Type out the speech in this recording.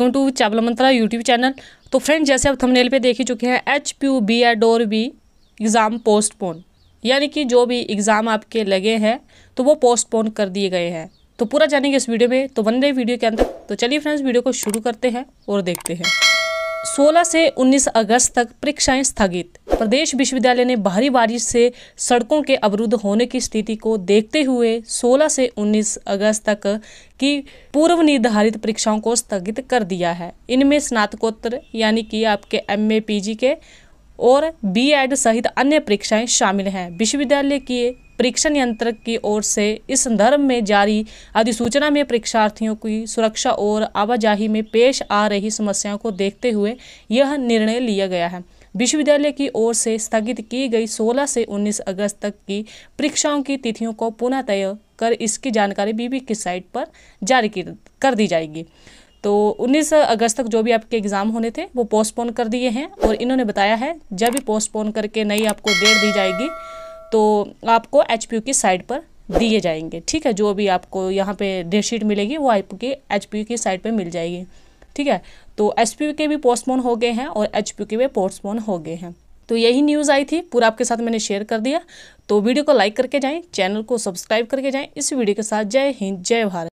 welcome to Chawla Mantra YouTube channel तो friend जैसे आप थंबनेल पे देख ही चुके हैं एच पी बी एड और बी एग्ज़ाम पोस्टपोन यानी कि जो भी एग्ज़ाम आपके लगे हैं तो वो पोस्टपोन कर दिए गए हैं तो पूरा जानेंगे इस वीडियो में तो बन रहे वीडियो के अंदर तो चलिए फ्रेंड्स वीडियो को शुरू करते हैं और देखते हैं 16 से 19 अगस्त तक परीक्षाएं स्थगित प्रदेश विश्वविद्यालय ने भारी बारिश से सड़कों के अवरुद्ध होने की स्थिति को देखते हुए 16 से 19 अगस्त तक की पूर्व निर्धारित परीक्षाओं को स्थगित कर दिया है इनमें स्नातकोत्तर यानी कि आपके एम ए पी जी के और बी एड सहित अन्य परीक्षाएं शामिल हैं विश्वविद्यालय की परीक्षण यंत्र की ओर से इस संदर्भ में जारी अधिसूचना में परीक्षार्थियों की सुरक्षा और आवाजाही में पेश आ रही समस्याओं को देखते हुए यह निर्णय लिया गया है विश्वविद्यालय की ओर से स्थगित की गई 16 से 19 अगस्त तक की परीक्षाओं की तिथियों को पुनः तय कर इसकी जानकारी बीबी की साइट पर जारी कर दी जाएगी तो 19 अगस्त तक जो भी आपके एग्ज़ाम होने थे वो पोस्टपोन कर दिए हैं और इन्होंने बताया है जब भी पोस्टपोन करके नई आपको डेट दी जाएगी तो आपको एच की साइड पर दिए जाएंगे ठीक है जो भी आपको यहाँ पे डेट शीट मिलेगी वो आपके एच की साइड पर मिल जाएगी ठीक है तो एच के भी पोस्टपोन हो गए हैं और एच के भी पोस्टपोन हो गए हैं तो यही न्यूज़ आई थी पूरा आपके साथ मैंने शेयर कर दिया तो वीडियो को लाइक करके जाएं चैनल को सब्सक्राइब करके जाएं इस वीडियो के साथ जय हिंद जय भारत